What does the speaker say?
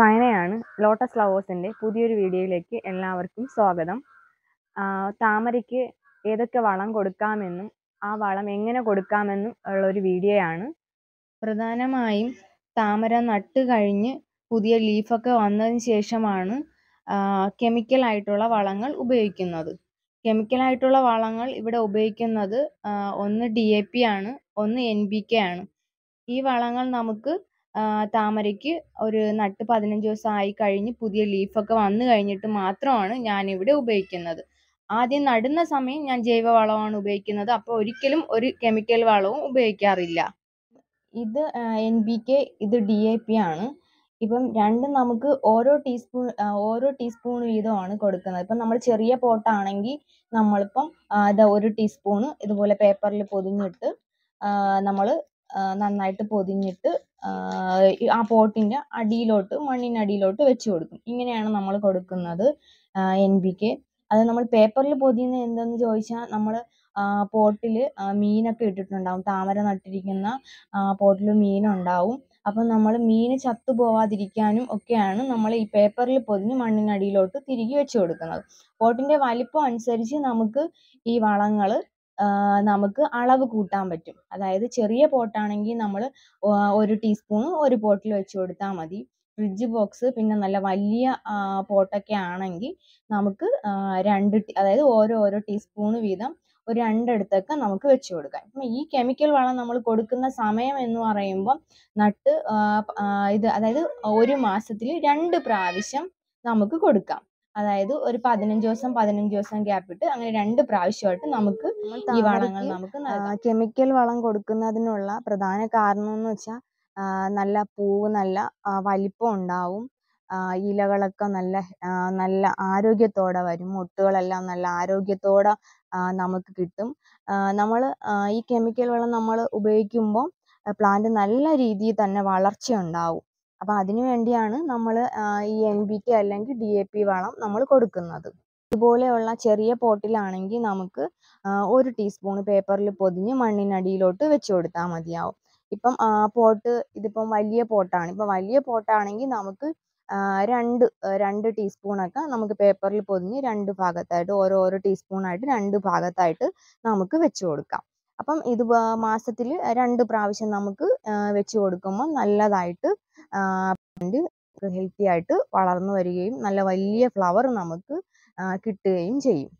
സൈനയാണ് lotus ലവേഴ്സിൻ്റെ പുതിയൊരു വീഡിയോയിലേക്ക് എല്ലാവർക്കും സ്വാഗതം താമരയ്ക്ക് ഏതൊക്കെ വളം കൊടുക്കാമെന്നും ആ വളം എങ്ങനെ കൊടുക്കാമെന്നും ഉള്ളൊരു വീഡിയോയാണ് പ്രധാനമായും താമര നട്ട് കഴിഞ്ഞ് പുതിയ ലീഫൊക്കെ വന്നതിന് ശേഷമാണ് കെമിക്കൽ ആയിട്ടുള്ള വളങ്ങൾ ഉപയോഗിക്കുന്നത് കെമിക്കൽ ആയിട്ടുള്ള വളങ്ങൾ ഇവിടെ ഉപയോഗിക്കുന്നത് ഒന്ന് ഡി ആണ് ഒന്ന് എൻ ആണ് ഈ വളങ്ങൾ നമുക്ക് താമരയ്ക്ക് ഒരു നട്ട് പതിനഞ്ച് ദിവസം ആയി കഴിഞ്ഞ് പുതിയ ലീഫൊക്കെ വന്നു കഴിഞ്ഞിട്ട് മാത്രമാണ് ഞാനിവിടെ ഉപയോഗിക്കുന്നത് ആദ്യം നടുന്ന സമയം ഞാൻ ജൈവ വളമാണ് ഉപയോഗിക്കുന്നത് അപ്പോൾ ഒരിക്കലും ഒരു കെമിക്കൽ വളവും ഉപയോഗിക്കാറില്ല ഇത് എൻ ബി കെ ഇത് ഡി എ പി ആണ് ഇപ്പം രണ്ടും നമുക്ക് ഓരോ ടീസ്പൂൺ ഓരോ ടീസ്പൂൺ വീതമാണ് കൊടുക്കുന്നത് ഇപ്പം നമ്മൾ ചെറിയ പോട്ടാണെങ്കിൽ നമ്മളിപ്പം ഇത് ഒരു ടീസ്പൂണ് ഇതുപോലെ പേപ്പറിൽ പൊതിഞ്ഞിട്ട് നമ്മൾ നന്നായിട്ട് പൊതിഞ്ഞിട്ട് ആ പോട്ടിന്റെ അടിയിലോട്ട് മണ്ണിനടിയിലോട്ട് വെച്ച് കൊടുക്കും ഇങ്ങനെയാണ് നമ്മൾ കൊടുക്കുന്നത് എൻ പി കെ അത് നമ്മൾ പേപ്പറിൽ പൊതിയുന്നത് എന്തെന്ന് ചോദിച്ചാൽ നമ്മൾ പോട്ടിൽ മീനൊക്കെ ഇട്ടിട്ടുണ്ടാവും താമര നട്ടിരിക്കുന്ന പോട്ടിൽ മീനുണ്ടാവും അപ്പം നമ്മൾ മീൻ ചത്തു പോവാതിരിക്കാനും ഒക്കെയാണ് നമ്മൾ ഈ പേപ്പറിൽ പൊതിഞ്ഞ് മണ്ണിനടിയിലോട്ട് തിരികെ വെച്ച് കൊടുക്കുന്നത് പോട്ടിൻ്റെ വലിപ്പം അനുസരിച്ച് നമുക്ക് ഈ വളങ്ങൾ നമുക്ക് അളവ് കൂട്ടാൻ പറ്റും അതായത് ചെറിയ പോട്ടാണെങ്കിൽ നമ്മൾ ഒരു ടീസ്പൂൺ ഒരു പോട്ടിൽ വെച്ച് കൊടുത്താൽ മതി ഫ്രിഡ്ജ് ബോക്സ് പിന്നെ നല്ല വലിയ പോട്ടൊക്കെ ആണെങ്കിൽ നമുക്ക് രണ്ട് അതായത് ഓരോ ഓരോ ടീസ്പൂൺ വീതം ഒരു രണ്ടിടത്തൊക്കെ നമുക്ക് വെച്ച് കൊടുക്കാം അപ്പം ഈ കെമിക്കൽ വളം നമ്മൾ കൊടുക്കുന്ന സമയം എന്ന് പറയുമ്പം നട്ട് ഇത് അതായത് ഒരു മാസത്തിൽ രണ്ട് പ്രാവശ്യം നമുക്ക് കൊടുക്കാം അതായത് ഒരു പതിനഞ്ച് ദിവസം പതിനഞ്ച് ദിവസം ഗ്യാപ്പ് ഇട്ട് അങ്ങനെ രണ്ട് പ്രാവശ്യമായിട്ട് നമുക്ക് ഈ വളങ്ങൾ നമുക്ക് കെമിക്കൽ വളം കൊടുക്കുന്നതിനുള്ള പ്രധാന കാരണം എന്ന് വെച്ചാൽ നല്ല പൂവ് നല്ല വലിപ്പം ഉണ്ടാവും ഇലകളൊക്കെ നല്ല നല്ല ആരോഗ്യത്തോടെ വരും മൊട്ടുകളെല്ലാം നല്ല ആരോഗ്യത്തോടെ നമുക്ക് കിട്ടും നമ്മൾ ഈ കെമിക്കൽ വളം നമ്മൾ ഉപയോഗിക്കുമ്പോൾ പ്ലാന്റ് നല്ല രീതിയിൽ തന്നെ വളർച്ച ഉണ്ടാവും അപ്പോൾ അതിനു വേണ്ടിയാണ് നമ്മൾ ഈ എൻ ബി കെ അല്ലെങ്കിൽ ഡി എ പി വളം നമ്മൾ കൊടുക്കുന്നത് ഇതുപോലെയുള്ള ചെറിയ പോട്ടിലാണെങ്കിൽ നമുക്ക് ഒരു ടീസ്പൂൺ പേപ്പറിൽ പൊതിഞ്ഞ് മണ്ണിനടിയിലോട്ട് വെച്ച് കൊടുത്താൽ മതിയാവും ഇപ്പം പോട്ട് ഇതിപ്പം വലിയ പോട്ടാണ് ഇപ്പം വലിയ പോട്ടാണെങ്കിൽ നമുക്ക് രണ്ട് രണ്ട് ടീസ്പൂണൊക്കെ നമുക്ക് പേപ്പറിൽ പൊതിഞ്ഞ് രണ്ട് ഭാഗത്തായിട്ട് ഓരോരോ ടീസ്പൂണായിട്ട് രണ്ട് ഭാഗത്തായിട്ട് നമുക്ക് വെച്ച് കൊടുക്കാം അപ്പം ഇത് മാസത്തിൽ രണ്ട് പ്രാവശ്യം നമുക്ക് വെച്ച് കൊടുക്കുമ്പോൾ നല്ലതായിട്ട് പ്ലാന്റ് ഹെൽത്തി ആയിട്ട് വളർന്നു വരികയും നല്ല വലിയ ഫ്ലവർ നമുക്ക് കിട്ടുകയും ചെയ്യും